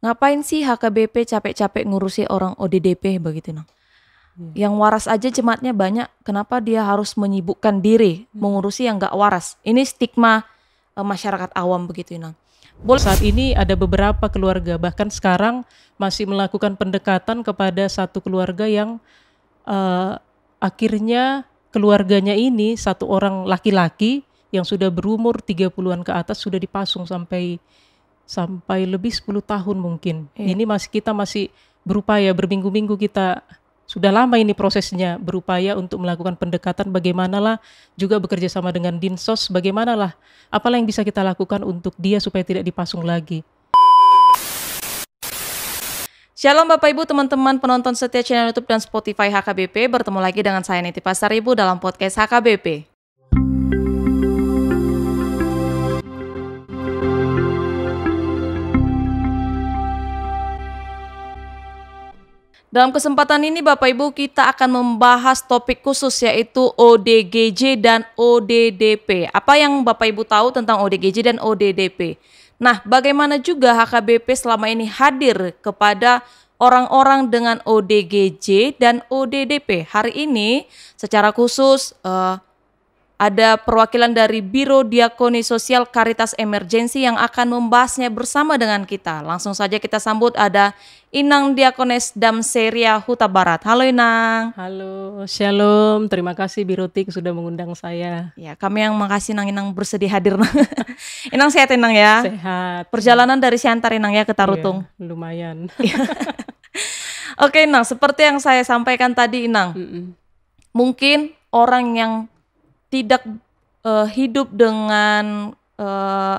Ngapain sih HKBP capek-capek ngurusi orang ODDP begitu nang? Iya. Yang waras aja jemaatnya banyak, kenapa dia harus menyibukkan diri hmm. mengurusi yang gak waras? Ini stigma uh, masyarakat awam begitu nang. Boleh. Saat ini ada beberapa keluarga bahkan sekarang masih melakukan pendekatan kepada satu keluarga yang uh, akhirnya keluarganya ini satu orang laki-laki yang sudah berumur 30-an ke atas sudah dipasung sampai sampai lebih 10 tahun mungkin. Iya. Ini masih kita masih berupaya berminggu-minggu kita sudah lama ini prosesnya berupaya untuk melakukan pendekatan bagaimanalah juga bekerja sama dengan Dinsos bagaimanalah apalah yang bisa kita lakukan untuk dia supaya tidak dipasung lagi. Shalom Bapak Ibu teman-teman penonton setia channel YouTube dan Spotify HKBP bertemu lagi dengan saya Niti Pasar dalam podcast HKBP. Dalam kesempatan ini Bapak Ibu kita akan membahas topik khusus yaitu ODGJ dan ODDP. Apa yang Bapak Ibu tahu tentang ODGJ dan ODDP? Nah, bagaimana juga HKBP selama ini hadir kepada orang-orang dengan ODGJ dan ODDP? Hari ini secara khusus uh, ada perwakilan dari Biro Diakoni Sosial Karitas Emergensi yang akan membahasnya bersama dengan kita. Langsung saja kita sambut ada Inang Diakones Damseria Huta Barat. Halo Inang. Halo, shalom. Terima kasih Birotik sudah mengundang saya. Ya, kami yang makasih Nang Inang bersedia hadir. Inang sehat Inang ya? Sehat. Perjalanan dari Siantar Inang ya ke iya, Tarutung. Ya, lumayan. Oke Inang, seperti yang saya sampaikan tadi Inang. Mm -mm. Mungkin orang yang tidak uh, hidup dengan eh,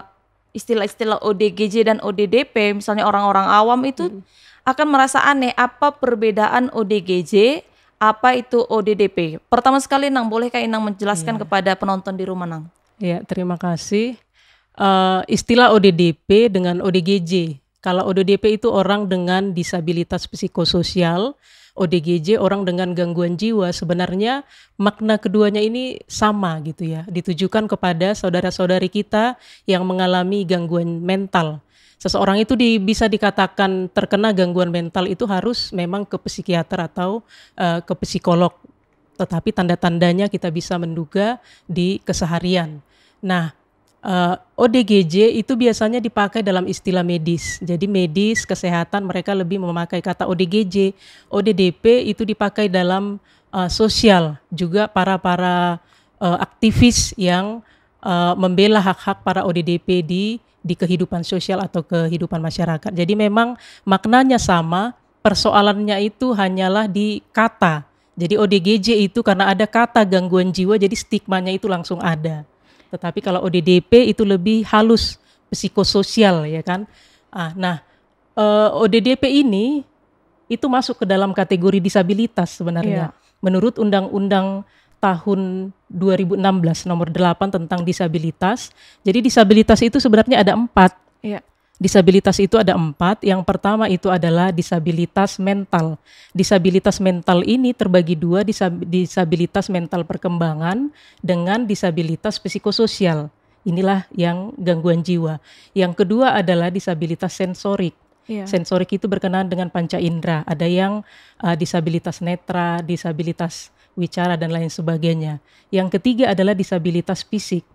istilah-istilah uh, ODGJ dan ODDP, misalnya orang-orang awam itu hmm. akan merasa aneh apa perbedaan ODGJ, apa itu ODDP. Pertama sekali Nang, boleh bolehkah Inang menjelaskan yeah. kepada penonton di rumah Nang? Ya, terima kasih. Uh, istilah ODDP dengan ODGJ. Kalau ODDP itu orang dengan disabilitas psikososial, ODGJ orang dengan gangguan jiwa sebenarnya makna keduanya ini sama gitu ya ditujukan kepada saudara-saudari kita yang mengalami gangguan mental seseorang itu di, bisa dikatakan terkena gangguan mental itu harus memang ke psikiater atau uh, ke psikolog tetapi tanda-tandanya kita bisa menduga di keseharian nah uh, eh, ODGJ itu biasanya dipakai dalam istilah medis. Jadi medis kesehatan mereka lebih memakai kata ODGJ. ODDP itu dipakai dalam uh, sosial juga para para uh, aktivis yang uh, membela hak-hak para ODDP di di kehidupan sosial atau kehidupan masyarakat. Jadi memang maknanya sama, persoalannya itu hanyalah di kata. Jadi ODGJ itu karena ada kata gangguan jiwa jadi stigmanya itu langsung ada. Tetapi kalau ODDP itu lebih halus psikososial ya kan. Ah, nah eh, ODDP ini itu masuk ke dalam kategori disabilitas sebenarnya. Yeah. Menurut Undang-Undang tahun 2016 nomor 8 tentang disabilitas. Jadi disabilitas itu sebenarnya ada empat. Yeah. Disabilitas itu ada empat. Yang pertama itu adalah disabilitas mental. Disabilitas mental ini terbagi dua, disabilitas mental perkembangan dengan disabilitas psikososial. Inilah yang gangguan jiwa. Yang kedua adalah disabilitas sensorik. Yeah. Sensorik itu berkenaan dengan panca indera. Ada yang uh, disabilitas netra, disabilitas wicara dan lain sebagainya. Yang ketiga adalah disabilitas fisik.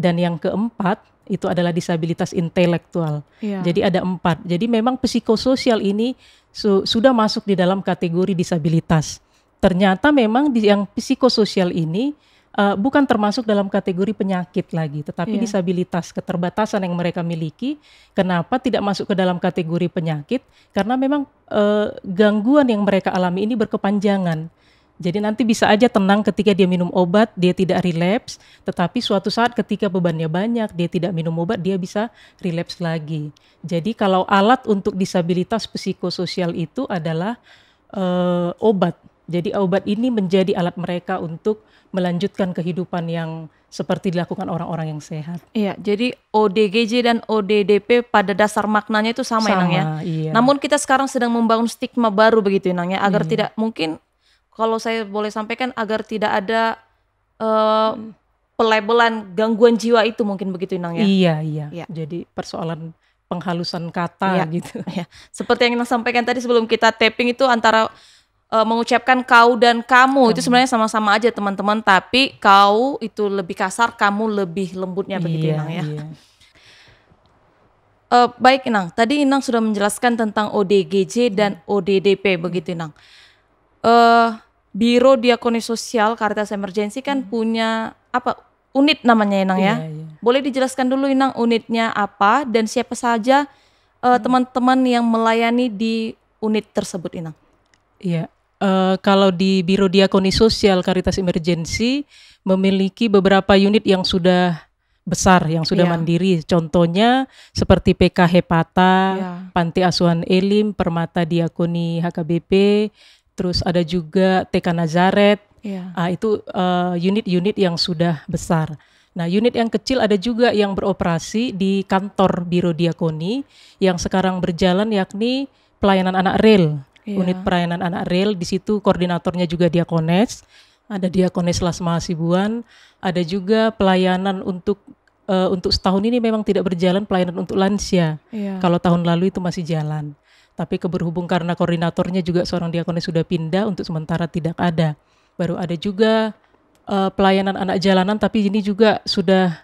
Dan yang keempat itu adalah disabilitas intelektual. Ya. Jadi ada empat. Jadi memang psikososial ini su sudah masuk di dalam kategori disabilitas. Ternyata memang di yang psikososial ini uh, bukan termasuk dalam kategori penyakit lagi, tetapi ya. disabilitas keterbatasan yang mereka miliki. Kenapa tidak masuk ke dalam kategori penyakit? Karena memang uh, gangguan yang mereka alami ini berkepanjangan. Jadi nanti bisa aja tenang ketika dia minum obat, dia tidak relapse, tetapi suatu saat ketika bebannya banyak, dia tidak minum obat, dia bisa relapse lagi. Jadi kalau alat untuk disabilitas psikososial itu adalah uh, obat. Jadi obat ini menjadi alat mereka untuk melanjutkan kehidupan yang seperti dilakukan orang-orang yang sehat. Iya, jadi ODGJ dan ODDP pada dasar maknanya itu sama, ya, ya? sama ya. Iya. Namun kita sekarang sedang membangun stigma baru begitu ya, Nang ya, agar iya. tidak mungkin kalau saya boleh sampaikan agar tidak ada uh, pelabelan gangguan jiwa itu mungkin begitu Inang ya. Iya, iya. Ya. Jadi persoalan penghalusan kata ya. gitu. Ya. Seperti yang Inang sampaikan tadi sebelum kita taping itu antara uh, mengucapkan kau dan kamu, kamu. itu sebenarnya sama-sama aja teman-teman, tapi kau itu lebih kasar, kamu lebih lembutnya begitu iya, Inang ya. Iya. Uh, baik Inang, tadi Inang sudah menjelaskan tentang ODGJ dan ODDP begitu Inang. Uh, Biro Diakoni Sosial Karitas Emergensi kan hmm. punya apa unit namanya Inang ya? Iya, iya. Boleh dijelaskan dulu Inang unitnya apa dan siapa saja eh, hmm. teman-teman uh, hmm. yang melayani di unit tersebut Inang? Iya, uh, kalau di Biro Diakoni Sosial Karitas Emergensi memiliki beberapa unit yang sudah besar yang sudah yeah. mandiri. Contohnya seperti PK Hepata, yeah. Panti Asuhan Elim, Permata Diakoni HKBP, terus ada juga TK Nazaret. Yeah. Iya. Uh, itu eh, unit-unit uh, yang sudah besar. Nah, unit yang kecil ada juga yang beroperasi di kantor Biro Diakoni yang sekarang berjalan yakni pelayanan anak rel. Yeah. Unit pelayanan anak rel di situ koordinatornya juga Diakones, ada Diakones Lasma Hasibuan, ada juga pelayanan untuk uh, untuk setahun ini memang tidak berjalan pelayanan untuk lansia. Yeah. Kalau tahun lalu itu masih jalan. Tapi keberhubung karena koordinatornya juga seorang diakonis sudah pindah untuk sementara tidak ada. Baru ada juga uh, pelayanan anak jalanan tapi ini juga sudah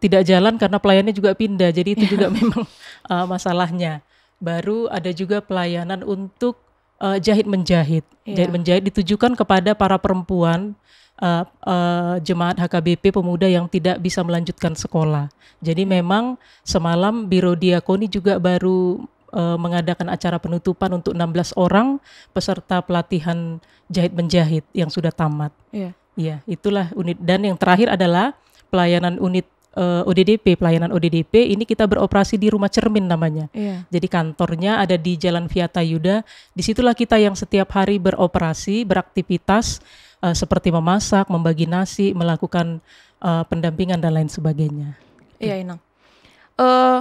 tidak jalan karena pelayannya juga pindah. Jadi itu iya. juga memang uh, masalahnya. Baru ada juga pelayanan untuk uh, jahit menjahit. Yeah. Jahit menjahit ditujukan kepada para perempuan uh, uh, jemaat HKBP pemuda yang tidak bisa melanjutkan sekolah. Jadi memang semalam Biro Diakoni juga baru uh, mengadakan acara penutupan untuk 16 orang peserta pelatihan jahit menjahit yang sudah tamat. Iya. Iya, itulah unit dan yang terakhir adalah pelayanan unit uh, eh, ODDP, pelayanan ODDP ini kita beroperasi di Rumah Cermin namanya. Iya. Jadi kantornya ada di Jalan Viata Yuda. Disitulah kita yang setiap hari beroperasi, beraktivitas uh, seperti memasak, membagi nasi, melakukan uh, pendampingan dan lain sebagainya. Iya, Inang. Uh,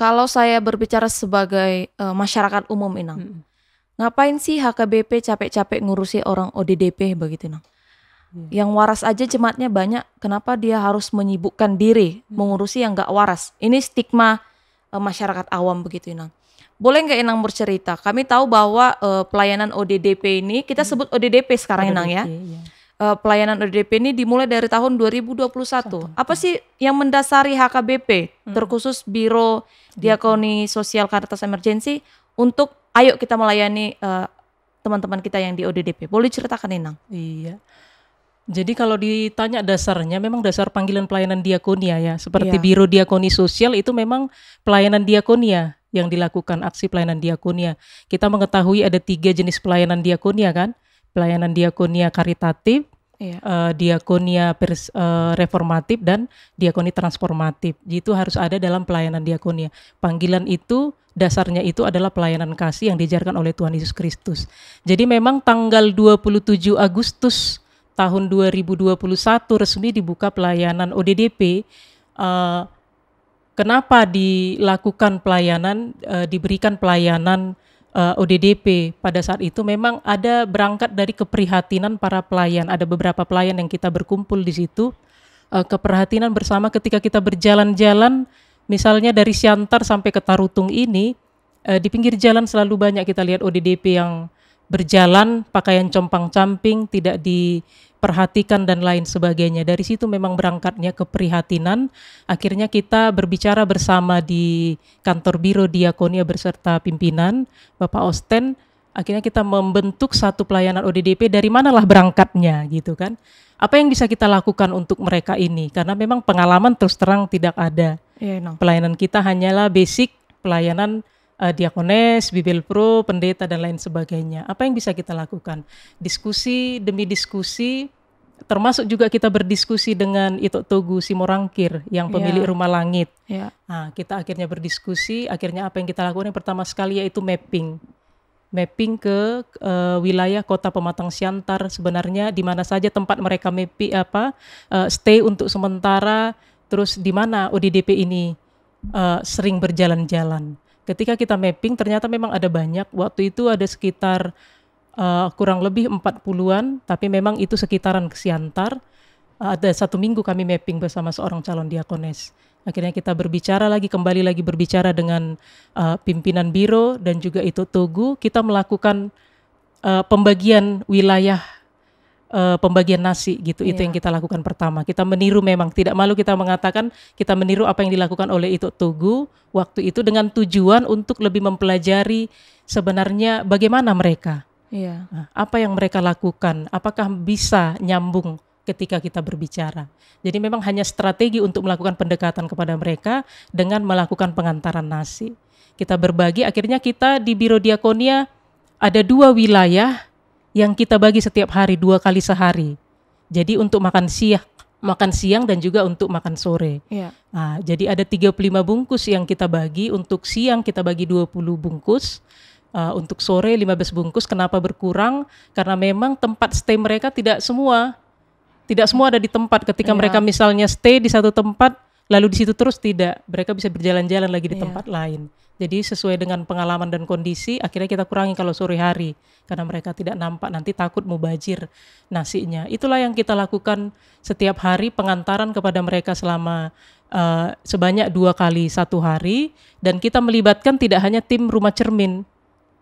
kalau saya berbicara sebagai uh, masyarakat umum Inang, hmm. ngapain sih HKBP capek-capek ngurusi orang ODDP begitu Inang? Hmm. Yang waras aja jemaatnya banyak, kenapa dia harus menyibukkan diri hmm. mengurusi yang gak waras? Ini stigma uh, masyarakat awam begitu Inang. Boleh nggak Inang bercerita? Kami tahu bahwa uh, pelayanan ODDP ini kita sebut ODDP sekarang ODDP, Inang ya. ya uh, pelayanan ODP ini dimulai dari tahun 2021. Satu. Apa sih yang mendasari HKBP hmm. terkhusus Biro Diakoni Sosial Karitas Emergensi untuk ayo kita melayani teman eh, teman-teman kita yang di ODDP. Boleh ceritakan Inang? Iya. Jadi kalau ditanya dasarnya memang dasar panggilan pelayanan diakonia ya, ya. Seperti iya. Biro Diakoni Sosial itu memang pelayanan diakonia yang dilakukan aksi pelayanan diakonia. Kita mengetahui ada tiga jenis pelayanan diakonia kan pelayanan diakonia karitatif, Iya. Uh, diakonia pers, uh, reformatif dan diakoni transformatif. Itu harus ada dalam pelayanan diakonia. Panggilan itu dasarnya itu adalah pelayanan kasih yang diajarkan oleh Tuhan Yesus Kristus. Jadi memang tanggal 27 Agustus tahun 2021 resmi dibuka pelayanan ODDP. Uh, eh, kenapa dilakukan pelayanan uh, diberikan pelayanan uh, eh, ODDP pada saat itu memang ada berangkat dari keprihatinan para pelayan. Ada beberapa pelayan yang kita berkumpul di situ. Uh, keprihatinan bersama ketika kita berjalan-jalan, misalnya dari Siantar sampai ke Tarutung ini, uh, di pinggir jalan selalu banyak kita lihat ODDP yang berjalan, pakaian compang-camping, tidak di perhatikan dan lain sebagainya. Dari situ memang berangkatnya keprihatinan. Akhirnya kita berbicara bersama di kantor biro Diakonia berserta pimpinan Bapak Osten. Akhirnya kita membentuk satu pelayanan ODDP dari manalah berangkatnya gitu kan. Apa yang bisa kita lakukan untuk mereka ini? Karena memang pengalaman terus terang tidak ada. Yeah, no. Pelayanan kita hanyalah basic pelayanan uh, diakones, bibel pro, pendeta dan lain sebagainya. Apa yang bisa kita lakukan? Diskusi demi diskusi termasuk juga kita berdiskusi dengan itu Togu Simorangkir yang ya. pemilik yeah. rumah langit. Yeah. Nah, kita akhirnya berdiskusi, akhirnya apa yang kita lakukan yang pertama sekali yaitu mapping. Mapping ke uh, wilayah kota Pematang Siantar sebenarnya di mana saja tempat mereka mepi apa uh, stay untuk sementara terus di mana ODDP ini uh, sering berjalan-jalan ketika kita mapping ternyata memang ada banyak waktu itu ada sekitar uh, kurang lebih 40-an tapi memang itu sekitaran Kesiantar uh, ada satu minggu kami mapping bersama seorang calon diakones akhirnya kita berbicara lagi kembali lagi berbicara dengan uh, pimpinan biro dan juga itu Togu kita melakukan uh, pembagian wilayah uh, pembagian nasi gitu. Itu iya. yang kita lakukan pertama. Kita meniru memang tidak malu kita mengatakan kita meniru apa yang dilakukan oleh itu Tugu waktu itu dengan tujuan untuk lebih mempelajari sebenarnya bagaimana mereka. Yeah. Nah, apa yang mereka lakukan? Apakah bisa nyambung ketika kita berbicara? Jadi memang hanya strategi untuk melakukan pendekatan kepada mereka dengan melakukan pengantaran nasi. Kita berbagi akhirnya kita di Biro Diakonia ada dua wilayah yang kita bagi setiap hari dua kali sehari. Jadi untuk makan siang, makan siang dan juga untuk makan sore. Yeah. Nah, jadi ada 35 bungkus yang kita bagi untuk siang kita bagi 20 bungkus. Uh, untuk sore 15 bungkus kenapa berkurang? Karena memang tempat stay mereka tidak semua tidak semua ada di tempat ketika yeah. mereka misalnya stay di satu tempat lalu di situ terus tidak mereka bisa berjalan-jalan lagi di yeah. tempat lain jadi sesuai dengan pengalaman dan kondisi akhirnya kita kurangi kalau sore hari karena mereka tidak nampak nanti takut mau mubajir nasinya itulah yang kita lakukan setiap hari pengantaran kepada mereka selama uh, sebanyak dua kali satu hari dan kita melibatkan tidak hanya tim rumah cermin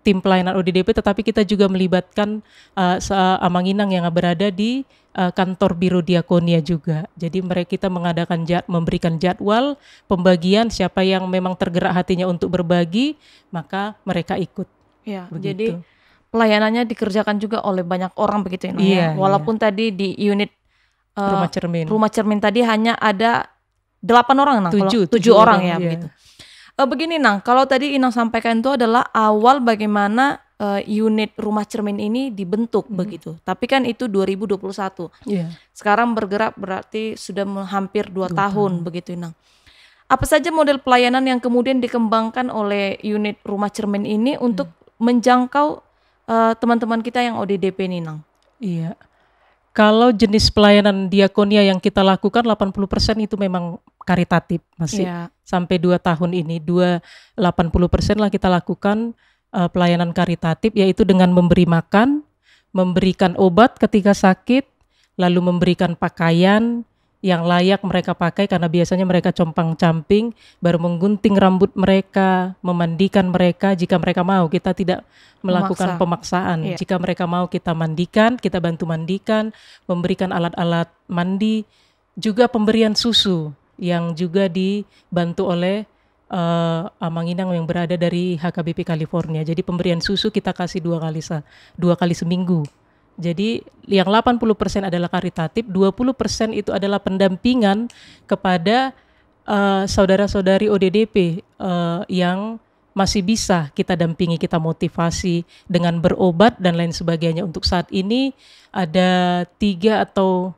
tim pelayanan ODDP tetapi kita juga melibatkan uh, Amanginang yang berada di uh, kantor Biro Diakonia juga. Jadi mereka kita mengadakan jad, memberikan jadwal pembagian siapa yang memang tergerak hatinya untuk berbagi, maka mereka ikut. Ya, begitu. jadi pelayanannya dikerjakan juga oleh banyak orang begitu ya. ya? Iya, iya, Walaupun iya. tadi di unit uh, rumah cermin. Rumah cermin tadi hanya ada delapan orang nah, tujuh, kalau, tujuh, tujuh orang, orang ya iya. begitu. Uh, begini Nang, kalau tadi Inang sampaikan itu adalah awal bagaimana uh, unit rumah cermin ini dibentuk hmm. begitu. Tapi kan itu 2021. Yeah. Iya. Sekarang bergerak berarti sudah hampir dua tahun, tahun begitu Inang. Apa saja model pelayanan yang kemudian dikembangkan oleh unit rumah cermin ini untuk hmm. menjangkau eh, teman-teman uh, kita yang ODDP Nang? Iya. Kalau jenis pelayanan diakonia yang kita lakukan 80% itu memang karitatif masih yeah. sampai dua tahun ini. 2 80% lah kita lakukan uh, pelayanan karitatif yaitu dengan memberi makan, memberikan obat ketika sakit, lalu memberikan pakaian yang layak mereka pakai karena biasanya mereka compang-camping baru menggunting rambut mereka, memandikan mereka jika mereka mau. Kita tidak melakukan Memaksa. pemaksaan. Iya. Jika mereka mau kita mandikan, kita bantu mandikan, memberikan alat-alat mandi, juga pemberian susu yang juga dibantu oleh uh, eh, Amanginang yang berada dari HKBP California. Jadi pemberian susu kita kasih dua kali se dua kali seminggu. Jadi yang 80% adalah karitatif, 20% itu adalah pendampingan kepada uh, saudara-saudari ODDP uh, eh, yang masih bisa kita dampingi, kita motivasi dengan berobat dan lain sebagainya. Untuk saat ini ada tiga atau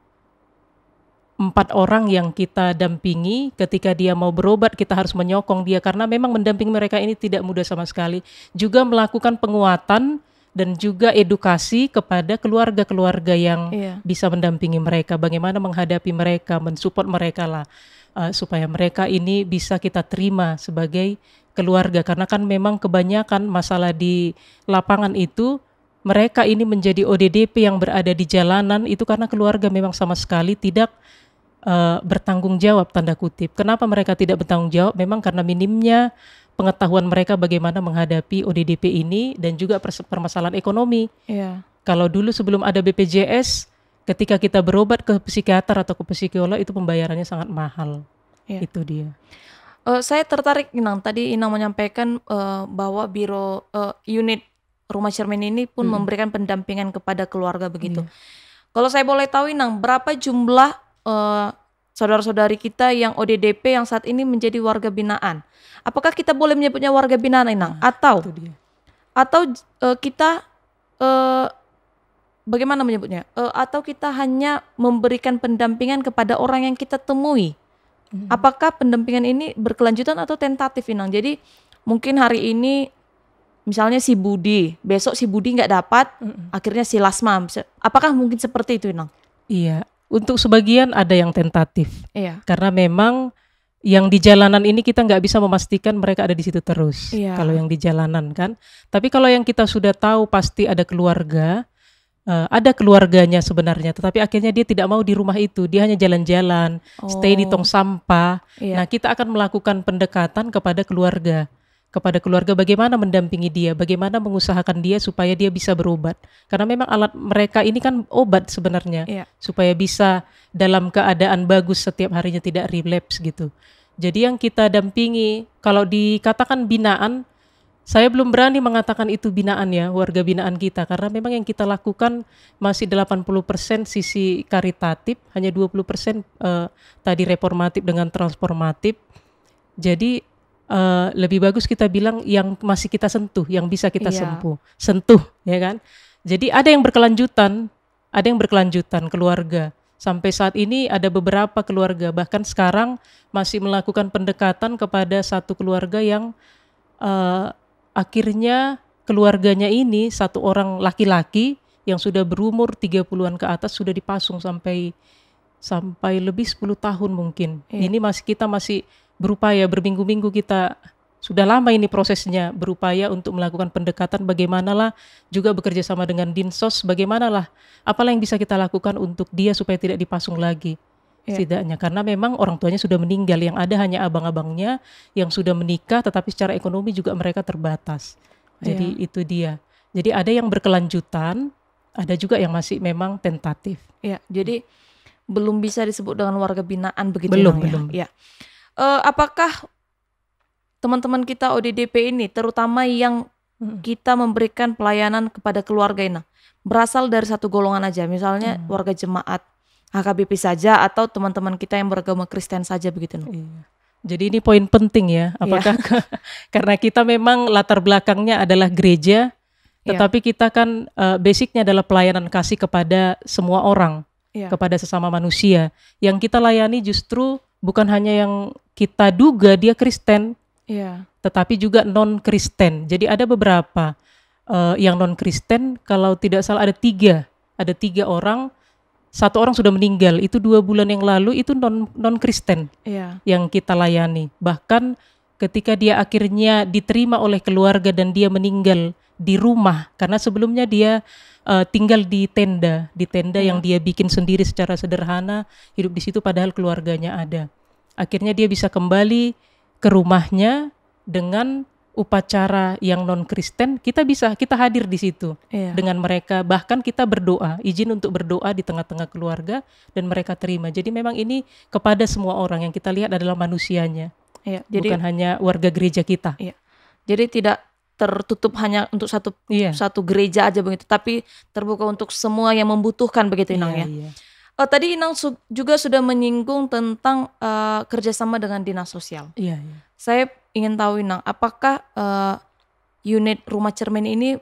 empat orang yang kita dampingi ketika dia mau berobat kita harus menyokong dia karena memang mendampingi mereka ini tidak mudah sama sekali juga melakukan penguatan dan juga edukasi kepada keluarga-keluarga yang iya. bisa mendampingi mereka bagaimana menghadapi mereka mensupport mereka lah uh, supaya mereka ini bisa kita terima sebagai keluarga karena kan memang kebanyakan masalah di lapangan itu mereka ini menjadi ODDP yang berada di jalanan itu karena keluarga memang sama sekali tidak uh, bertanggung jawab tanda kutip. Kenapa mereka tidak bertanggung jawab? Memang karena minimnya pengetahuan mereka bagaimana menghadapi ODDP ini dan juga permasalahan ekonomi. Yeah. Kalau dulu sebelum ada BPJS, ketika kita berobat ke psikiater atau ke psikolog itu pembayarannya sangat mahal. Yeah. Itu dia. Uh, saya tertarik Inang tadi Inang menyampaikan uh, bahwa biro uh, unit Rumah Cermin ini pun hmm. memberikan pendampingan kepada keluarga begitu. Yeah. Kalau saya boleh tahu Inang, berapa jumlah uh, saudara-saudari kita yang ODDP yang saat ini menjadi warga binaan. Apakah kita boleh menyebutnya warga binaan, Inang? Nah, atau atau uh, kita uh, bagaimana menyebutnya? Uh, atau kita hanya memberikan pendampingan kepada orang yang kita temui? Hmm. Apakah pendampingan ini berkelanjutan atau tentatif, Inang? Jadi mungkin hari ini misalnya si Budi, besok si Budi nggak dapat, mm akhirnya si Lasma. Apakah mungkin seperti itu, Inang? Iya, untuk sebagian ada yang tentatif. Iya. Karena memang yang di jalanan ini kita nggak bisa memastikan mereka ada di situ terus. Iya. Kalau yang di jalanan kan. Tapi kalau yang kita sudah tahu pasti ada keluarga, uh, ada keluarganya sebenarnya, tetapi akhirnya dia tidak mau di rumah itu, dia hanya jalan-jalan, oh. stay di oh. tong sampah. Iya. Nah, kita akan melakukan pendekatan kepada keluarga kepada keluarga bagaimana mendampingi dia, bagaimana mengusahakan dia supaya dia bisa berobat. Karena memang alat mereka ini kan obat sebenarnya yeah. supaya bisa dalam keadaan bagus setiap harinya tidak relapse gitu. Jadi yang kita dampingi kalau dikatakan binaan saya belum berani mengatakan itu binaan ya, warga binaan kita karena memang yang kita lakukan masih 80% sisi karitatif, hanya 20% eh, tadi reformatif dengan transformatif. Jadi uh, lebih bagus kita bilang yang masih kita sentuh, yang bisa kita yeah. sempuh, sentuh, ya kan? Jadi ada yang berkelanjutan, ada yang berkelanjutan keluarga. Sampai saat ini ada beberapa keluarga bahkan sekarang masih melakukan pendekatan kepada satu keluarga yang uh, akhirnya keluarganya ini satu orang laki-laki yang sudah berumur 30-an ke atas sudah dipasung sampai sampai lebih 10 tahun mungkin. Iya. Ini masih kita masih berupaya berminggu-minggu kita sudah lama ini prosesnya berupaya untuk melakukan pendekatan bagaimanalah juga bekerja sama dengan dinsos bagaimanalah apalah yang bisa kita lakukan untuk dia supaya tidak dipasung lagi yeah. setidaknya karena memang orang tuanya sudah meninggal yang ada hanya abang-abangnya yang sudah menikah tetapi secara ekonomi juga mereka terbatas iya. jadi yeah. itu dia jadi ada yang berkelanjutan ada juga yang masih memang tentatif ya jadi belum bisa disebut dengan warga binaan begitu belum ya? ya? belum ya uh, apakah teman-teman kita ODDP ini, terutama yang hmm. kita memberikan pelayanan kepada keluarga ini, berasal dari satu golongan aja, misalnya hmm. warga jemaat HKBP saja atau teman-teman kita yang beragama Kristen saja begitu. loh? Iya. Jadi ini poin penting ya, iya. apakah karena kita memang latar belakangnya adalah gereja, iya. tetapi yeah. kita kan uh, basicnya adalah pelayanan kasih kepada semua orang, yeah. kepada sesama manusia. Yang kita layani justru bukan hanya yang kita duga dia Kristen, yeah. tetapi juga non Kristen. Jadi ada beberapa uh, yang non Kristen, kalau tidak salah ada tiga, ada tiga orang, satu orang sudah meninggal. Itu dua bulan yang lalu itu non non Kristen yeah. yang kita layani. Bahkan ketika dia akhirnya diterima oleh keluarga dan dia meninggal di rumah karena sebelumnya dia uh, tinggal di tenda, di tenda yeah. yang dia bikin sendiri secara sederhana, hidup di situ padahal keluarganya ada akhirnya dia bisa kembali ke rumahnya dengan upacara yang non Kristen kita bisa kita hadir di situ iya. dengan mereka bahkan kita berdoa izin untuk berdoa di tengah-tengah keluarga dan mereka terima jadi memang ini kepada semua orang yang kita lihat adalah manusianya iya, jadi, bukan hanya warga gereja kita iya. jadi tidak tertutup hanya untuk satu iya. satu gereja aja begitu tapi terbuka untuk semua yang membutuhkan begitu Inang iya, ya iya. Oh, tadi Inang su juga sudah menyinggung tentang uh, kerjasama dengan dinas sosial. Iya. iya. Saya ingin tahu Inang, apakah uh, unit rumah cermin ini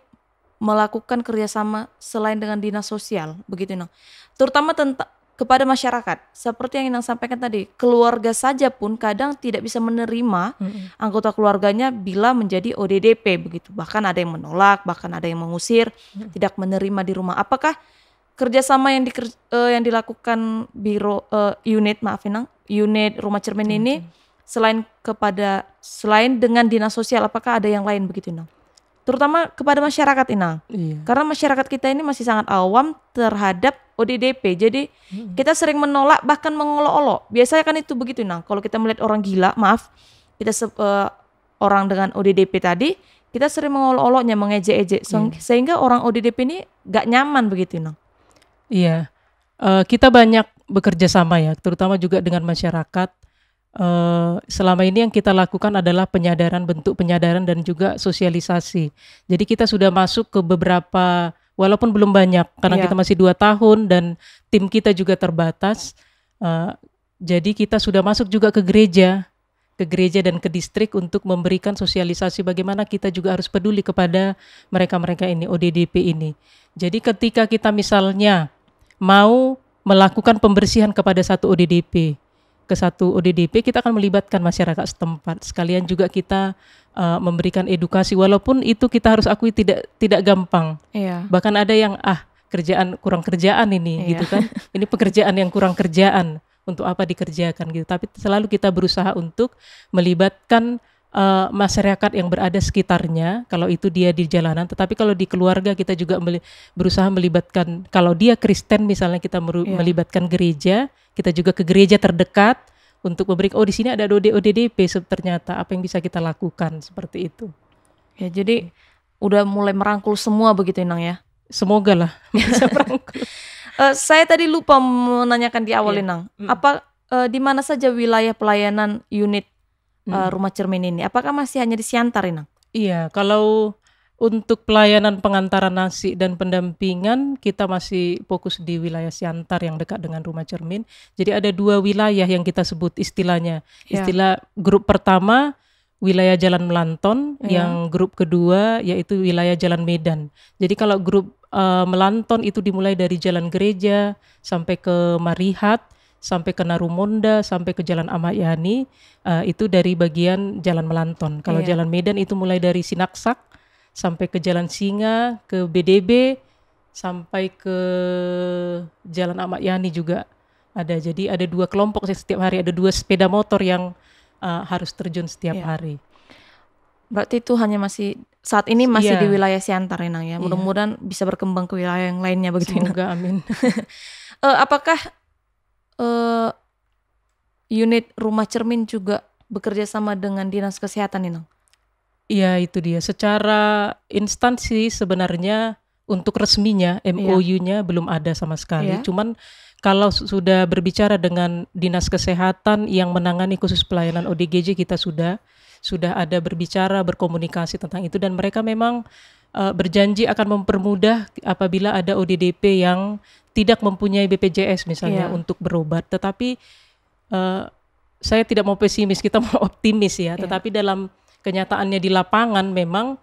melakukan kerjasama selain dengan dinas sosial, begitu Inang? Terutama tentang kepada masyarakat. Seperti yang Inang sampaikan tadi, keluarga saja pun kadang tidak bisa menerima mm -hmm. anggota keluarganya bila menjadi ODDP begitu. Bahkan ada yang menolak, bahkan ada yang mengusir, mm -hmm. tidak menerima di rumah. Apakah kerjasama yang di uh, eh, yang dilakukan biro uh, unit maafin unit rumah cermin hmm. ini selain kepada selain dengan dinas sosial apakah ada yang lain begitu nang? Terutama kepada masyarakat Inang. Iya. Karena masyarakat kita ini masih sangat awam terhadap ODDP. Jadi hmm. kita sering menolak bahkan mengolok-olok. Biasanya kan itu begitu nang? Kalau kita melihat orang gila, maaf, kita se uh, orang dengan ODDP tadi, kita sering mengolok-oloknya, mengejek-ejek. Hmm. Sehingga orang ODDP ini gak nyaman begitu nang. Iya, uh, kita banyak bekerja sama ya, terutama juga dengan masyarakat. Uh, selama ini yang kita lakukan adalah penyadaran, bentuk penyadaran dan juga sosialisasi. Jadi kita sudah masuk ke beberapa, walaupun belum banyak, karena iya. kita masih dua tahun dan tim kita juga terbatas. Uh, jadi kita sudah masuk juga ke gereja, ke gereja dan ke distrik untuk memberikan sosialisasi bagaimana kita juga harus peduli kepada mereka-mereka ini, ODDP ini. Jadi ketika kita misalnya mau melakukan pembersihan kepada satu ODDP ke satu ODDP kita akan melibatkan masyarakat setempat sekalian juga kita uh, memberikan edukasi walaupun itu kita harus akui tidak tidak gampang iya. bahkan ada yang ah kerjaan kurang kerjaan ini iya. gitu kan ini pekerjaan yang kurang kerjaan untuk apa dikerjakan gitu tapi selalu kita berusaha untuk melibatkan uh, masyarakat yang berada sekitarnya kalau itu dia di jalanan tetapi kalau di keluarga kita juga meli berusaha melibatkan kalau dia Kristen misalnya kita yeah. melibatkan gereja kita juga ke gereja terdekat untuk memberi oh di sini ada ODD ODDP ternyata apa yang bisa kita lakukan seperti itu ya jadi udah mulai merangkul semua begitu Inang ya semoga lah bisa merangkul uh, saya tadi lupa menanyakan di awal yeah. Inang mm. apa uh, di mana saja wilayah pelayanan unit hmm. uh, rumah cermin ini? Apakah masih hanya di Siantar, Inang? Iya, kalau untuk pelayanan pengantaran nasi dan pendampingan kita masih fokus di wilayah Siantar yang dekat dengan Rumah Cermin. Jadi ada dua wilayah yang kita sebut istilahnya. Yeah. Istilah grup pertama wilayah Jalan Melanton, yeah. yang grup kedua yaitu wilayah Jalan Medan. Jadi kalau grup uh, Melanton itu dimulai dari Jalan Gereja sampai ke Marihat, sampai ke Narumonda sampai ke Jalan Ahmad Yani, uh, itu dari bagian Jalan Melanton. Kalau yeah. Jalan Medan itu mulai dari Sinaksak sampai ke Jalan Singa, ke BDB, sampai ke Jalan Ahmad Yani juga ada. Jadi ada dua kelompok setiap hari, ada dua sepeda motor yang uh, harus terjun setiap yeah. hari. Berarti itu hanya masih saat ini masih yeah. di wilayah Siantar Inang ya. Iya. Mudah-mudahan yeah. bisa berkembang ke wilayah yang lainnya begitu. Semoga Inang. amin. uh, apakah uh, unit rumah cermin juga bekerja sama dengan dinas kesehatan, Inang? Iya, itu dia. Secara instansi sebenarnya untuk resminya iya. MOU-nya belum ada sama sekali. Iya. Cuman kalau sudah berbicara dengan dinas kesehatan yang menangani khusus pelayanan ODGJ kita sudah sudah ada berbicara berkomunikasi tentang itu dan mereka memang uh, berjanji akan mempermudah apabila ada ODDP yang tidak mempunyai BPJS misalnya yeah. untuk berobat, tetapi uh, saya tidak mau pesimis, kita mau optimis ya. Yeah. Tetapi dalam kenyataannya di lapangan memang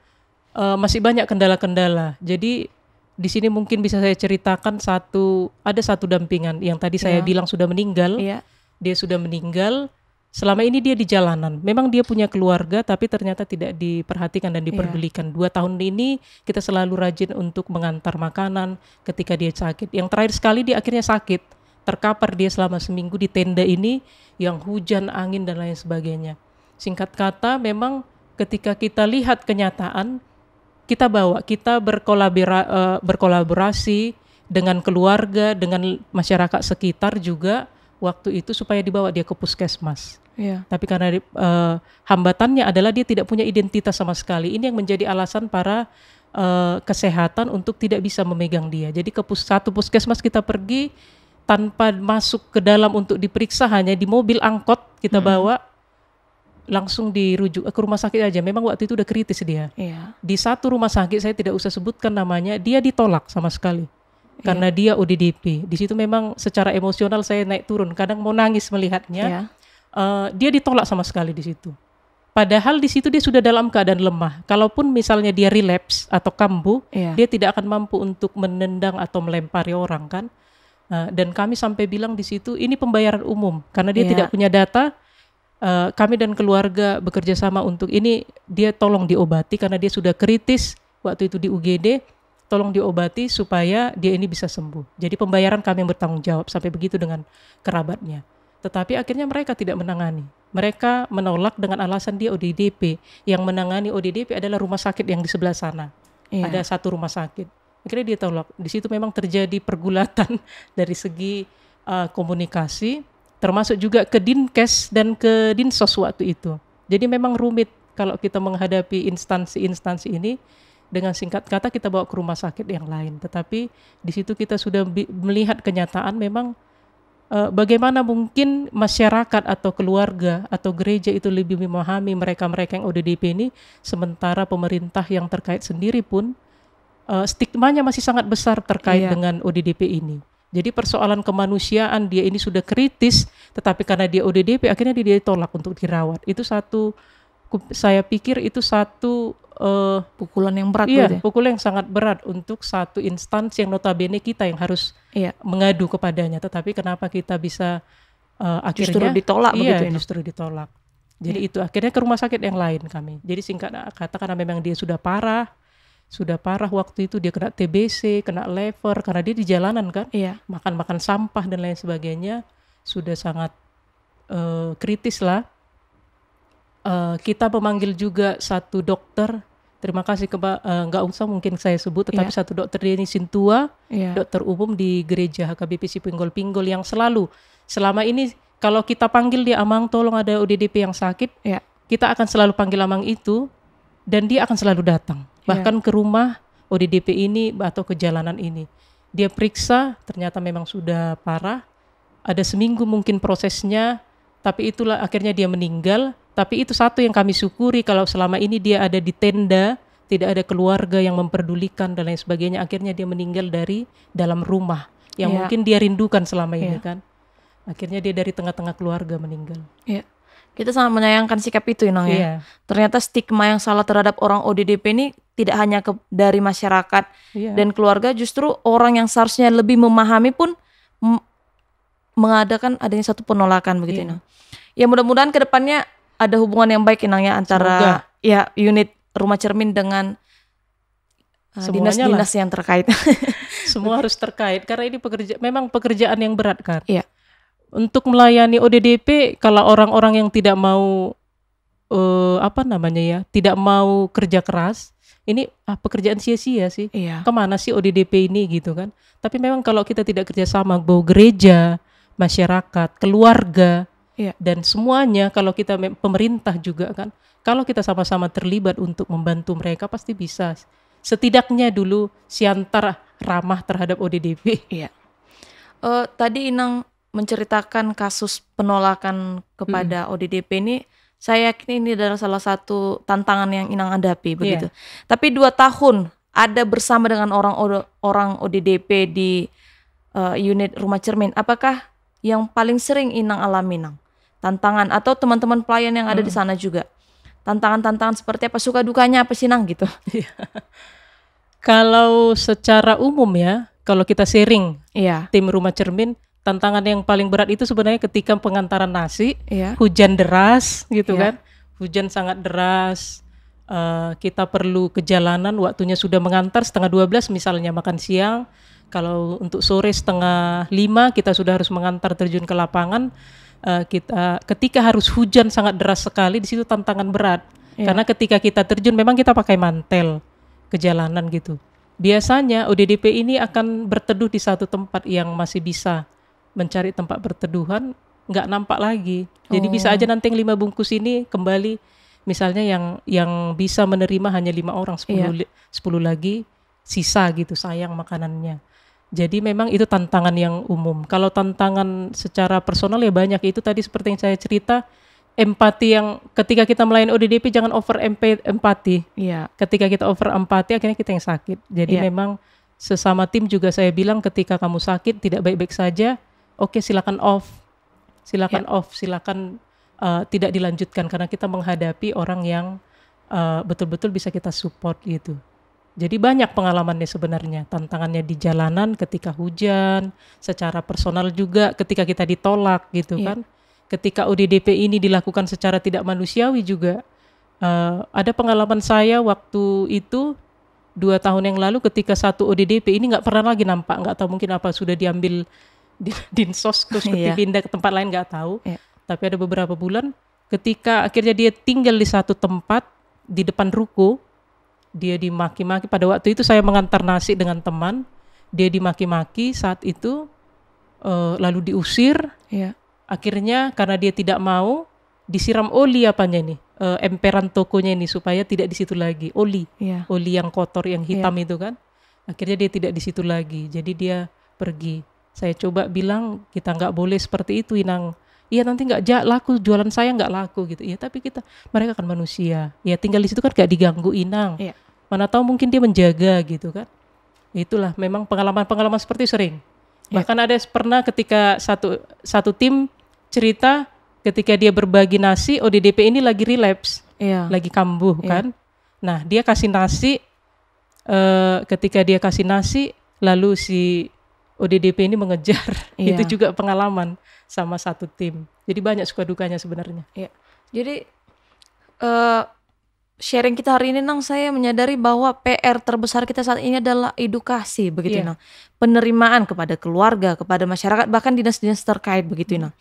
uh, masih banyak kendala-kendala. Jadi di sini mungkin bisa saya ceritakan satu ada satu dampingan yang tadi saya iya. bilang sudah meninggal. Yeah. Dia sudah meninggal selama ini dia di jalanan. Memang dia punya keluarga, tapi ternyata tidak diperhatikan dan iya. diperdulikan. Yeah. Dua tahun ini kita selalu rajin untuk mengantar makanan ketika dia sakit. Yang terakhir sekali dia akhirnya sakit, terkapar dia selama seminggu di tenda ini yang hujan, angin dan lain sebagainya. Singkat kata, memang ketika kita lihat kenyataan, kita bawa, kita eh, berkolaborasi dengan keluarga, dengan masyarakat sekitar juga waktu itu supaya dibawa dia ke puskesmas Yeah. Tapi karena uh, hambatannya adalah dia tidak punya identitas sama sekali. Ini yang menjadi alasan para uh, kesehatan untuk tidak bisa memegang dia. Jadi ke pus satu puskesmas kita pergi tanpa masuk ke dalam untuk diperiksa hanya di mobil angkot kita hmm. bawa langsung dirujuk eh, ke rumah sakit aja. Memang waktu itu udah kritis dia. Yeah. Di satu rumah sakit saya tidak usah sebutkan namanya, dia ditolak sama sekali iya. karena yeah. dia ODDP. Di situ memang secara emosional saya naik turun. Kadang mau nangis melihatnya. Yeah uh, dia ditolak sama sekali di situ. Padahal di situ dia sudah dalam keadaan lemah. Kalaupun misalnya dia relapse atau kambuh, yeah. dia tidak akan mampu untuk menendang atau melempari orang kan. Uh, dan kami sampai bilang di situ ini pembayaran umum karena dia yeah. tidak punya data. Uh, kami dan keluarga bekerja sama untuk ini dia tolong diobati karena dia sudah kritis waktu itu di UGD tolong diobati supaya dia ini bisa sembuh. Jadi pembayaran kami yang bertanggung jawab sampai begitu dengan kerabatnya. Tetapi akhirnya mereka tidak menangani. Mereka menolak dengan alasan dia ODDP. Yang menangani ODDP adalah rumah sakit yang di sebelah sana. Yeah. Ada satu rumah sakit. Akhirnya dia tolak. Di situ memang terjadi pergulatan dari segi uh, komunikasi, termasuk juga ke dinkes dan ke dinsos waktu itu. Jadi memang rumit kalau kita menghadapi instansi-instansi ini dengan singkat kata kita bawa ke rumah sakit yang lain. Tetapi di situ kita sudah melihat kenyataan memang uh, bagaimana mungkin masyarakat atau keluarga atau gereja itu lebih memahami mereka-mereka yang ODDP ini sementara pemerintah yang terkait sendiri pun uh, stigmanya masih sangat besar terkait iya. dengan ODDP ini. Jadi persoalan kemanusiaan dia ini sudah kritis, tetapi karena dia ODDP akhirnya dia ditolak untuk dirawat. Itu satu saya pikir itu satu uh, pukulan yang berat iya, ya? pukulan yang sangat berat untuk satu instansi yang notabene kita yang harus iya. mengadu kepadanya tetapi kenapa kita bisa uh, akhirnya justru ditolak iya, begitu ya, justru ditolak jadi iya. itu akhirnya ke rumah sakit yang lain kami jadi singkat kata karena memang dia sudah parah sudah parah waktu itu dia kena TBC kena lever karena dia di jalanan kan iya. makan makan sampah dan lain sebagainya sudah sangat uh, kritis lah uh, kita memanggil juga satu dokter. Terima kasih ke eh, nggak uh, usah mungkin saya sebut, tetapi yeah. satu dokter dia ini Sintua, yeah. dokter umum di gereja HKBPC Pinggol-Pinggol yang selalu selama ini kalau kita panggil dia Amang tolong ada ODDP yang sakit, yeah. kita akan selalu panggil Amang itu dan dia akan selalu datang iya. bahkan yeah. ke rumah ODDP ini atau ke jalanan ini. Dia periksa ternyata memang sudah parah. Ada seminggu mungkin prosesnya, tapi itulah akhirnya dia meninggal tapi itu satu yang kami syukuri kalau selama ini dia ada di tenda, tidak ada keluarga yang memperdulikan dan lain sebagainya. Akhirnya dia meninggal dari dalam rumah yang ya. mungkin dia rindukan selama ini ya. kan. Akhirnya dia dari tengah-tengah keluarga meninggal. Iya. Kita sangat menyayangkan sikap itu, Inang ya. Iya. Ternyata stigma yang salah terhadap orang ODDP ini tidak hanya ke, dari masyarakat iya. dan keluarga, justru orang yang seharusnya lebih memahami pun mengadakan adanya satu penolakan begitu, iya. Inang. Ya mudah-mudahan kedepannya ada hubungan yang baik inangnya antara Semoga. ya unit rumah cermin dengan uh, dinas-dinas uh, yang terkait. Semua harus terkait karena ini pekerja memang pekerjaan yang berat kan. Iya. Untuk melayani ODDP kalau orang-orang yang tidak mau uh, apa namanya ya, tidak mau kerja keras, ini ah, pekerjaan sia-sia sih. Iya. Kemana sih ODDP ini gitu kan? Tapi memang kalau kita tidak kerjasama, bau gereja, masyarakat, keluarga, yeah. dan semuanya kalau kita pemerintah juga kan kalau kita sama-sama terlibat untuk membantu mereka pasti bisa setidaknya dulu siantar ramah terhadap ODDP. Iya. Uh, tadi Inang menceritakan kasus penolakan kepada hmm. ODDP ini saya yakin ini adalah salah satu tantangan yang Inang hadapi iya. begitu. Yeah. Tapi dua tahun ada bersama dengan orang orang ODDP di uh, unit rumah cermin. Apakah yang paling sering Inang alami Inang? tantangan atau teman-teman pelayan yang ada hmm. di sana juga tantangan-tantangan seperti apa suka dukanya apa sih nang gitu iya. kalau secara umum ya kalau kita sharing iya. tim rumah cermin tantangan yang paling berat itu sebenarnya ketika pengantaran nasi iya. hujan deras gitu iya. kan hujan sangat deras uh, kita perlu ke jalanan waktunya sudah mengantar setengah 12 misalnya makan siang kalau untuk sore setengah lima kita sudah harus mengantar terjun ke lapangan uh, kita ketika harus hujan sangat deras sekali di situ tantangan berat yeah. karena ketika kita terjun memang kita pakai mantel ke jalanan gitu biasanya ODDP ini akan berteduh di satu tempat yang masih bisa mencari tempat berteduhan nggak nampak lagi jadi oh. bisa aja nanti yang lima bungkus ini kembali misalnya yang yang bisa menerima hanya lima orang sepuluh yeah. sepuluh lagi sisa gitu sayang makanannya jadi memang itu tantangan yang umum. Kalau tantangan secara personal ya banyak itu tadi seperti yang saya cerita empati yang ketika kita melayani ODDP jangan over empati. Iya. Ketika kita over empati akhirnya kita yang sakit. Jadi ya. memang sesama tim juga saya bilang ketika kamu sakit tidak baik-baik saja, oke okay, silakan off. Silakan ya. off, silakan uh, tidak dilanjutkan karena kita menghadapi orang yang eh, betul-betul uh, bisa kita support gitu. Jadi banyak pengalamannya sebenarnya, tantangannya di jalanan ketika hujan, secara personal juga ketika kita ditolak gitu yeah. kan. Ketika ODDP ini dilakukan secara tidak manusiawi juga. Uh, ada pengalaman saya waktu itu dua tahun yang lalu ketika satu ODDP ini nggak pernah lagi nampak, nggak tahu mungkin apa sudah diambil di, dinsos terus yeah. dipindah ke tempat lain nggak tahu. Yeah. Tapi ada beberapa bulan ketika akhirnya dia tinggal di satu tempat di depan ruko dia dimaki-maki. Pada waktu itu saya mengantar nasi dengan teman, dia dimaki-maki saat itu, uh, lalu diusir. ya. Akhirnya karena dia tidak mau, disiram oli apanya nih, eh, uh, emperan tokonya ini supaya tidak di situ lagi. Oli, ya. oli yang kotor, yang hitam ya. itu kan. Akhirnya dia tidak di situ lagi. Jadi dia pergi. Saya coba bilang kita nggak boleh seperti itu, Inang iya nanti nggak laku jualan saya nggak laku gitu Iya tapi kita mereka kan manusia Iya tinggal di situ kan gak diganggu inang iya mana tahu mungkin dia menjaga gitu kan itulah memang pengalaman-pengalaman seperti sering iya. bahkan ada pernah ketika satu satu tim cerita ketika dia berbagi nasi ODDP oh, ini lagi relapse ya. lagi kambuh ya. kan nah dia kasih nasi eh, ketika dia kasih nasi lalu si ODDP ini mengejar ya. itu juga pengalaman sama satu tim jadi banyak suka dukanya sebenarnya ya jadi uh, sharing kita hari ini Nang saya menyadari bahwa PR terbesar kita saat ini adalah edukasi begitu yeah. Nang. Penerimaan kepada keluarga, kepada masyarakat bahkan dinas-dinas terkait begitu hmm. Nang.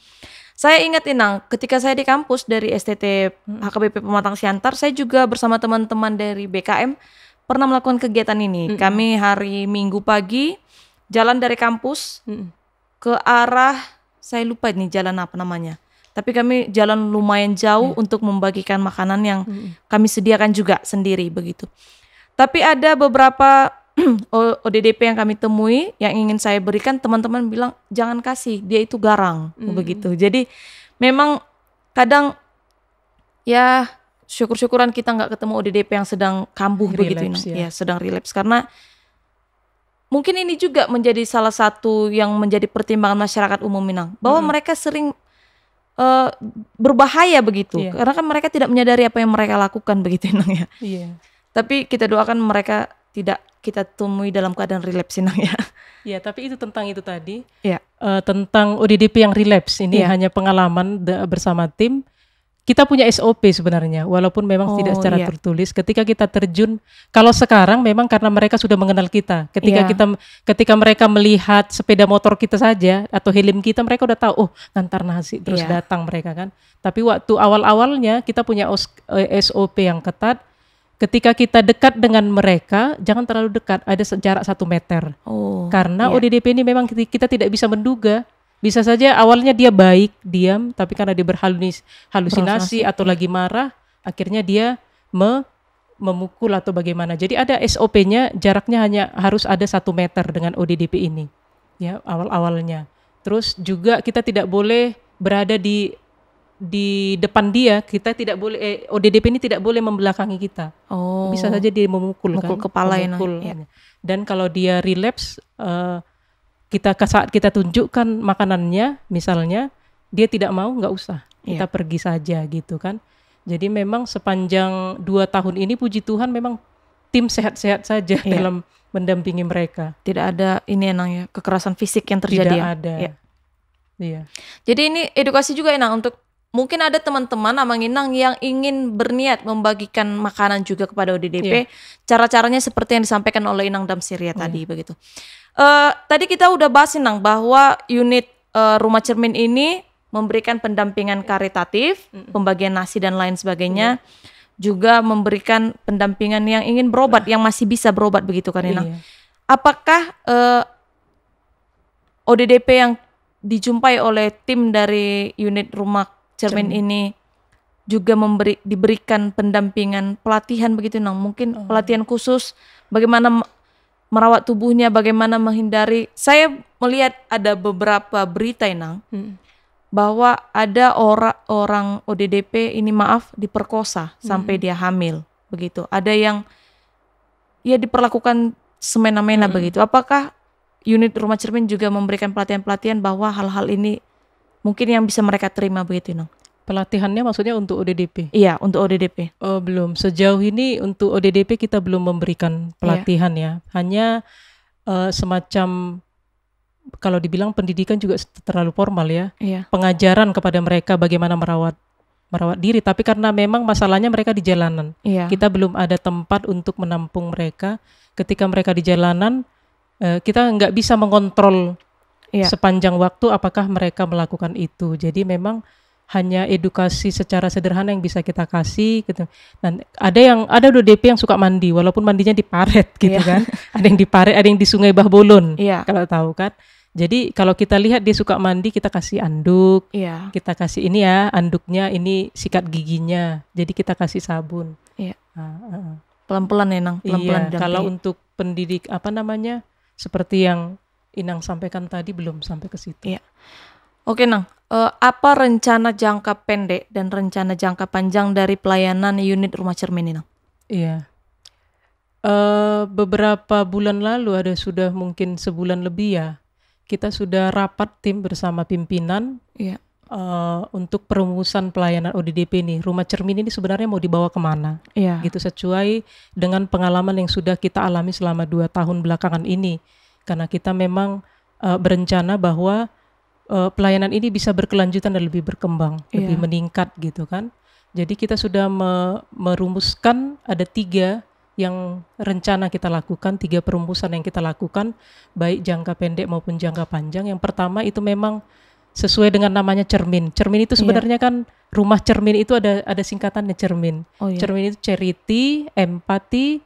Saya ingat nang ketika saya di kampus dari STT HKBP hmm. Pematang Siantar, saya juga bersama teman-teman dari BKM pernah melakukan kegiatan ini. Mm. Kami hari Minggu pagi jalan dari kampus mm. ke arah saya lupa nih jalan apa namanya tapi kami jalan lumayan jauh hmm. untuk membagikan makanan yang hmm. kami sediakan juga sendiri begitu. Tapi ada beberapa ODDP yang kami temui yang ingin saya berikan teman-teman bilang jangan kasih, dia itu garang hmm. begitu. Jadi memang kadang ya syukur-syukuran kita nggak ketemu ODDP yang sedang kambuh relapse, begitu ya. ya, sedang relapse karena mungkin ini juga menjadi salah satu yang menjadi pertimbangan masyarakat umum Minang bahwa hmm. mereka sering uh, berbahaya begitu yeah. karena kan mereka tidak menyadari apa yang mereka lakukan begitu Nang ya. Yeah. Tapi kita doakan mereka tidak kita temui dalam keadaan relapse Nang ya. Iya, tapi itu tentang itu tadi. Iya. Yeah. Uh, tentang UDDP yang relapse ini yeah. hanya pengalaman bersama tim kita punya SOP sebenarnya, walaupun memang oh, tidak secara iya. tertulis. Ketika kita terjun, kalau sekarang memang karena mereka sudah mengenal kita. Ketika yeah. kita, ketika mereka melihat sepeda motor kita saja atau helm kita, mereka udah tahu, oh ngantar nasi terus yeah. datang mereka kan. Tapi waktu awal-awalnya kita punya SOP eh, yang ketat. Ketika kita dekat dengan mereka, jangan terlalu dekat, ada jarak satu meter. Oh, karena yeah. ODDP ini memang kita tidak bisa menduga bisa saja awalnya dia baik diam tapi karena dia berhalusinasi atau lagi marah akhirnya dia me memukul atau bagaimana jadi ada SOP-nya jaraknya hanya harus ada satu meter dengan ODDP ini ya awal awalnya terus juga kita tidak boleh berada di di depan dia kita tidak boleh eh, ODDP ini tidak boleh membelakangi kita. Oh. Bisa saja dia memukul Mukul kan. kepala ya, memukul. Nah, ya. ya. Dan kalau dia relapse uh, kita saat kita tunjukkan makanannya misalnya dia tidak mau nggak usah iya. kita yeah. pergi saja gitu kan jadi memang sepanjang dua tahun ini puji Tuhan memang tim sehat-sehat saja yeah. dalam mendampingi mereka tidak ada ini enang ya kekerasan fisik yang terjadi tidak ya? ada yeah. yeah. Jadi ini edukasi juga enak ya, untuk mungkin ada teman-teman Amanginang yang ingin berniat membagikan makanan juga kepada ODDP. Yeah. Cara-caranya seperti yang disampaikan oleh Inang Damsiria iya. tadi begitu. Uh, tadi kita udah bahas Inang bahwa unit uh, Rumah Cermin ini memberikan pendampingan karitatif, mm pembagian nasi dan lain sebagainya. Yeah. Juga memberikan pendampingan yang ingin berobat, uh. yang masih bisa berobat begitu kan Inang. Yeah. Apakah uh, eh, ODDP yang dijumpai oleh tim dari unit rumah Cermin, ini juga memberi diberikan pendampingan pelatihan begitu nang mungkin oh. pelatihan khusus bagaimana merawat tubuhnya bagaimana menghindari saya melihat ada beberapa berita nang hmm. bahwa ada orang orang ODDP ini maaf diperkosa hmm. sampai dia hamil begitu ada yang ya diperlakukan semena-mena hmm. begitu apakah unit rumah cermin juga memberikan pelatihan-pelatihan bahwa hal-hal ini mungkin yang bisa mereka terima begitu Nong? Pelatihannya maksudnya untuk ODDP? Iya, untuk ODDP. Oh, belum. Sejauh ini untuk ODDP kita belum memberikan iya. pelatihan iya. ya. Hanya uh, semacam kalau dibilang pendidikan juga terlalu formal ya. Iya. Pengajaran kepada mereka bagaimana merawat merawat diri, tapi karena memang masalahnya mereka di jalanan. Iya. Kita belum ada tempat untuk menampung mereka. Ketika mereka di jalanan, uh, kita nggak bisa mengontrol yeah. sepanjang waktu apakah mereka melakukan itu. Jadi memang hanya edukasi secara sederhana yang bisa kita kasih gitu. Dan ada yang ada udah DP yang suka mandi walaupun mandinya di paret gitu yeah. kan. Ada yang di paret, ada yang di Sungai Bahbolon. Yeah. Kalau tahu kan. Jadi kalau kita lihat dia suka mandi, kita kasih anduk, yeah. kita kasih ini ya anduknya, ini sikat giginya. Jadi kita kasih sabun. Iya. uh, uh. Pelan-pelan ya nang. Pelan-pelan. Iya. Kalau untuk pendidik apa namanya seperti yang Inang sampaikan tadi belum sampai ke situ. Iya. Oke Nang, uh, apa rencana jangka pendek dan rencana jangka panjang dari pelayanan unit rumah cermin ini Nang? Iya. Uh, beberapa bulan lalu ada sudah mungkin sebulan lebih ya, kita sudah rapat tim bersama pimpinan. Iya. Uh, untuk perumusan pelayanan ODDP ini. rumah cermin ini sebenarnya mau dibawa kemana? Iya. Gitu sesuai dengan pengalaman yang sudah kita alami selama dua tahun belakangan ini karena kita memang uh, berencana bahwa uh, pelayanan ini bisa berkelanjutan dan lebih berkembang, yeah. lebih meningkat gitu kan. Jadi kita sudah me merumuskan ada tiga yang rencana kita lakukan, tiga perumusan yang kita lakukan, baik jangka pendek maupun jangka panjang. Yang pertama itu memang sesuai dengan namanya cermin. Cermin itu iya. sebenarnya yeah. kan rumah cermin itu ada ada singkatannya cermin. Oh, yeah. Cermin itu charity, empathy,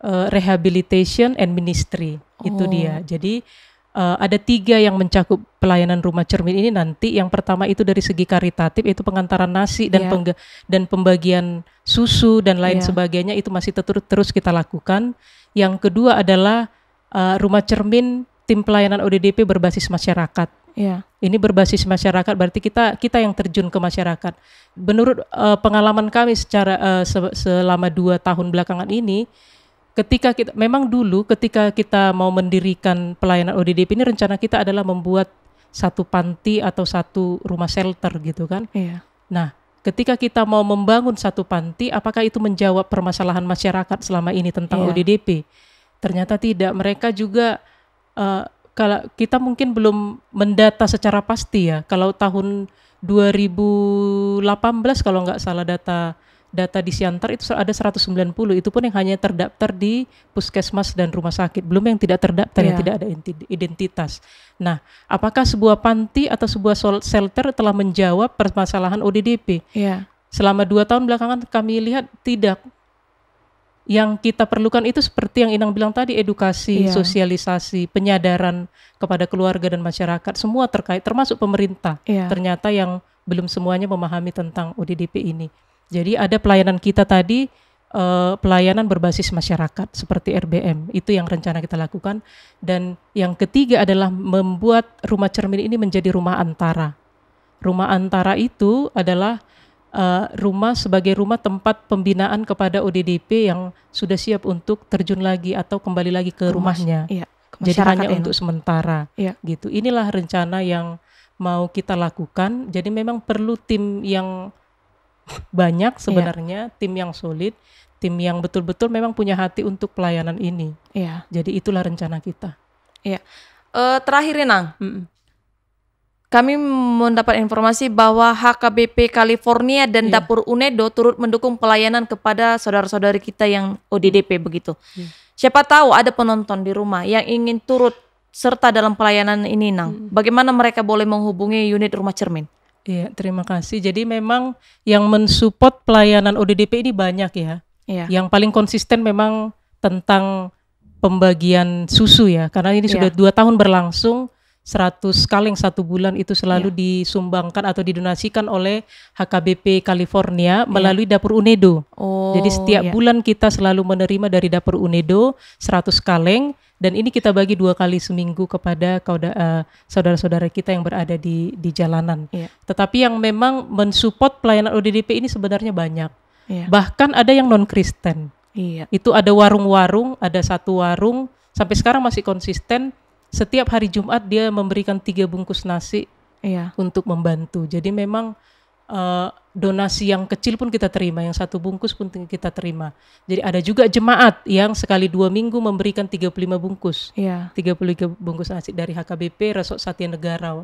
uh, rehabilitation, and ministry. Itu oh. dia. Jadi uh, ada tiga yang mencakup pelayanan rumah cermin ini nanti. Yang pertama itu dari segi karitatif itu pengantaran nasi dan yeah. Iya. dan pembagian susu dan lain yeah. sebagainya itu masih tetur terus kita lakukan. Yang kedua adalah uh, rumah cermin tim pelayanan ODDP berbasis masyarakat. Yeah. Ini berbasis masyarakat berarti kita kita yang terjun ke masyarakat. Menurut uh, pengalaman kami secara uh, se selama dua tahun belakangan ini ketika kita memang dulu ketika kita mau mendirikan pelayanan ODDP ini rencana kita adalah membuat satu panti atau satu rumah shelter gitu kan. Iya. Nah, ketika kita mau membangun satu panti apakah itu menjawab permasalahan masyarakat selama ini tentang iya. ODDP? Ternyata tidak. Mereka juga uh, kalau kita mungkin belum mendata secara pasti ya. Kalau tahun 2018 kalau nggak salah data data di Siantar itu ada 190 itu pun yang hanya terdaftar di puskesmas dan rumah sakit belum yang tidak terdaftar yeah. yang iya. tidak ada identitas nah apakah sebuah panti atau sebuah shelter telah menjawab permasalahan ODDP yeah. selama dua tahun belakangan kami lihat tidak yang kita perlukan itu seperti yang Inang bilang tadi edukasi, yeah. sosialisasi, penyadaran kepada keluarga dan masyarakat semua terkait termasuk pemerintah. Yeah. Ternyata yang belum semuanya memahami tentang ODDP ini. Jadi ada pelayanan kita tadi uh, pelayanan berbasis masyarakat seperti RBM itu yang rencana kita lakukan dan yang ketiga adalah membuat rumah cermin ini menjadi rumah antara. Rumah antara itu adalah uh, rumah sebagai rumah tempat pembinaan kepada ODDP yang sudah siap untuk terjun lagi atau kembali lagi ke, rumah, rumahnya. Iya, ke Jadi hanya ini. Ya. untuk sementara iya. gitu. Inilah rencana yang mau kita lakukan. Jadi memang perlu tim yang banyak iya. sebenarnya yeah. tim yang solid, tim yang betul-betul memang punya hati untuk pelayanan ini. Yeah. Jadi itulah rencana kita. Iya. Yeah. Uh, terakhir Nang, mm -mm. kami mendapat informasi bahwa HKBP California dan yeah. Dapur Unedo turut mendukung pelayanan kepada saudara-saudari kita yang ODDP begitu. Yeah. Siapa tahu ada penonton di rumah yang ingin turut serta dalam pelayanan ini, Nang. Bagaimana mereka boleh menghubungi unit Rumah Cermin? Iya, terima kasih. Jadi memang yang mensupport pelayanan ODDP ini banyak ya. Iya. Yang paling konsisten memang tentang pembagian susu ya, karena ini iya. sudah dua tahun berlangsung 100 kaleng satu bulan itu selalu yeah. disumbangkan atau didonasikan oleh HKBP California iya. melalui yeah. dapur Unedo. Oh, Jadi setiap yeah. bulan kita selalu menerima dari dapur Unedo 100 kaleng dan ini kita bagi dua kali seminggu kepada eh, saudara-saudara kita yang berada di di jalanan. Yeah. Tetapi yang memang mensupport pelayanan ODDP ini sebenarnya banyak. Yeah. Bahkan ada yang non Kristen. Yeah. Itu ada warung-warung, ada satu warung sampai sekarang masih konsisten setiap hari Jumat dia memberikan tiga bungkus nasi iya. untuk membantu. Jadi memang uh, donasi yang kecil pun kita terima, yang satu bungkus pun kita terima. Jadi ada juga jemaat yang sekali dua minggu memberikan 35 bungkus, iya. 35 bungkus nasi dari HKBP Resort Satya Negara.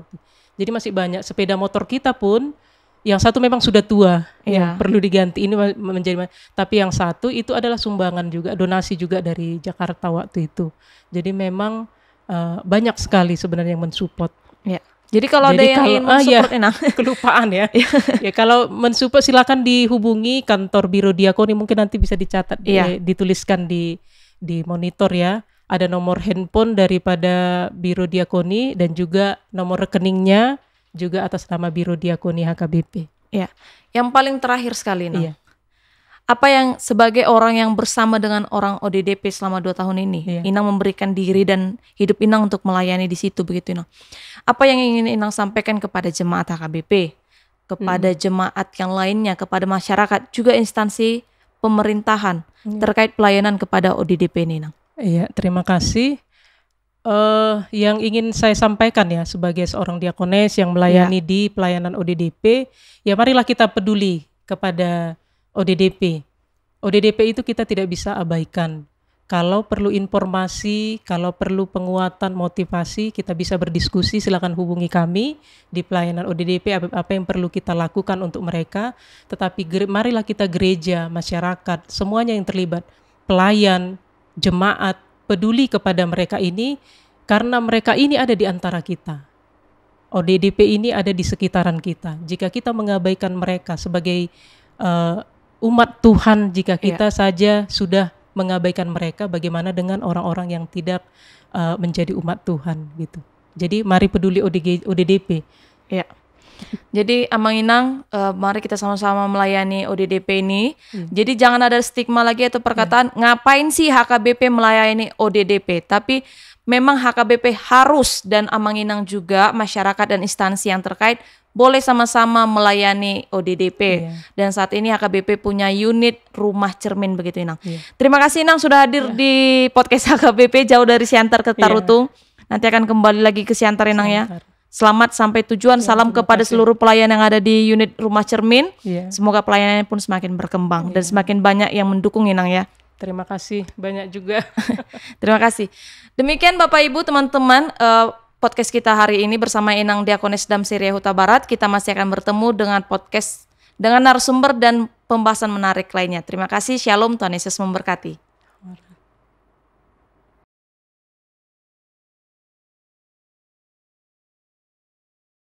Jadi masih banyak. Sepeda motor kita pun yang satu memang sudah tua ya. yang perlu diganti ini menjadi tapi yang satu itu adalah sumbangan juga donasi juga dari Jakarta waktu itu jadi memang uh, banyak sekali sebenarnya yang mensupport. Ya. Jadi kalau Jadi ada kalau, yang ingin ah, iya. mensupport, ah, ya, enak. kelupaan ya. Iya. ya kalau mensupport silakan dihubungi kantor Biro Diakoni mungkin nanti bisa dicatat, ya. di, iya. dituliskan di di monitor ya. Ada nomor handphone daripada Biro Diakoni dan juga nomor rekeningnya juga atas nama Biro Diakoni HKBP. Ya, yang paling terakhir sekali, nah, Ya apa yang sebagai orang yang bersama dengan orang ODDP selama dua tahun ini, iya. Inang memberikan diri dan hidup Inang untuk melayani di situ begitu Inang. Apa yang ingin Inang sampaikan kepada jemaat HKBP, kepada hmm. jemaat yang lainnya, kepada masyarakat, juga instansi pemerintahan iya. terkait pelayanan kepada ODDP ini Inang? Iya, terima kasih. Uh, yang ingin saya sampaikan ya sebagai seorang diakones yang melayani iya. di pelayanan ODDP, ya marilah kita peduli kepada ODDP. ODDP itu kita tidak bisa abaikan. Kalau perlu informasi, kalau perlu penguatan motivasi, kita bisa berdiskusi. Silakan hubungi kami di pelayanan ODDP apa yang perlu kita lakukan untuk mereka. Tetapi marilah kita gereja, masyarakat, semuanya yang terlibat, pelayan, jemaat peduli kepada mereka ini karena mereka ini ada di antara kita. ODDP ini ada di sekitaran kita. Jika kita mengabaikan mereka sebagai uh, umat Tuhan jika iya. kita yeah. saja sudah mengabaikan mereka bagaimana dengan orang-orang yang tidak uh, menjadi umat Tuhan gitu. Jadi mari peduli ODG, ODDP. Ya. Jadi Amang Inang, uh, mari kita sama-sama melayani ODDP ini. Hmm. Jadi jangan ada stigma lagi atau perkataan iya. ngapain sih HKBP melayani ODDP, tapi memang HKBP harus dan Amanginang juga masyarakat dan instansi yang terkait boleh sama-sama melayani ODDP yeah. dan saat ini HKBP punya unit rumah cermin begitu Inang. Yeah. Terima kasih Inang sudah hadir yeah. di podcast HKBP jauh dari Siantar ke iya. Tarutung. Yeah. Nanti akan kembali lagi ke Siantar Inang ya. Siantar. ya. Selamat sampai tujuan. Ya, Salam kepada kasih. seluruh pelayan yang ada di unit rumah cermin. Ya. Semoga pelayanannya pun semakin berkembang ya. dan iya. semakin banyak yang mendukung Inang ya. Terima kasih banyak juga. Terima kasih. Demikian Bapak Ibu, teman-teman, uh, podcast kita hari ini bersama Inang Diakonis Dam Syria Huta Barat. Kita masih akan bertemu dengan podcast dengan narasumber dan pembahasan menarik lainnya. Terima kasih. Shalom, Tuhan Yesus memberkati.